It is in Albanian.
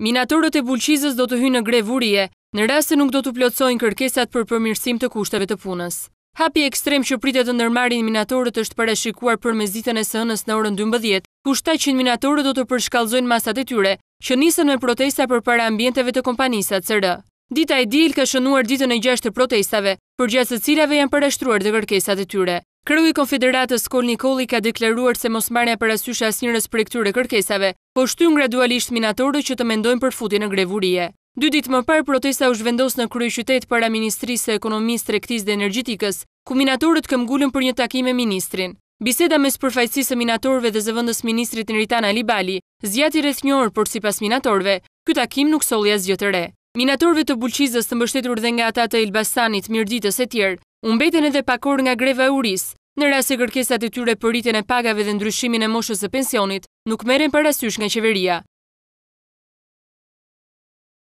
Minatorët e bulqizës do të hynë në grevurie, në rrasë se nuk do të plotsojnë kërkesat për përmirësim të kushteve të punës. Hapi ekstrem që pritet të nërmarin minatorët është parashikuar për me zitën e sënës në orën 12, ku 700 minatorët do të përshkallzojnë masat e tyre, që nisën me protesta për para ambienteve të kompanisa të sërë. Dita e dil ka shënuar ditën e gjashtë të protestave, për gjatë të cilave janë parashtruar dhe kërkesat e tyre. Kryu i Konfederatës Kol Nikoli ka deklaruar se mos marja për asyshe asnjërës për këtyre kërkesave, po shtyn gradualisht minatorë që të mendojnë për futin në grevurie. Dy ditë më parë, protesta u zhvendos në kryu qytetë para Ministrisë e Ekonomisë, Trektis dhe Energjitikës, ku minatorët këmgullën për një takime ministrin. Biseda mes përfajtësisë minatorëve dhe zëvëndës ministrit Ritana Libali, zjati rreth njërë për por si pas minatorëve, këtë takim nuk soli as Minatorëve të bulqizës të mbështetur dhe nga ata të Elbasanit, mirditës e tjerë, unë edhe pakor nga greva e uris, në rrasë e kërkesat e tyre për rritjen e pagave dhe ndryshimin e moshës e pensionit, nuk meren për nga qeveria.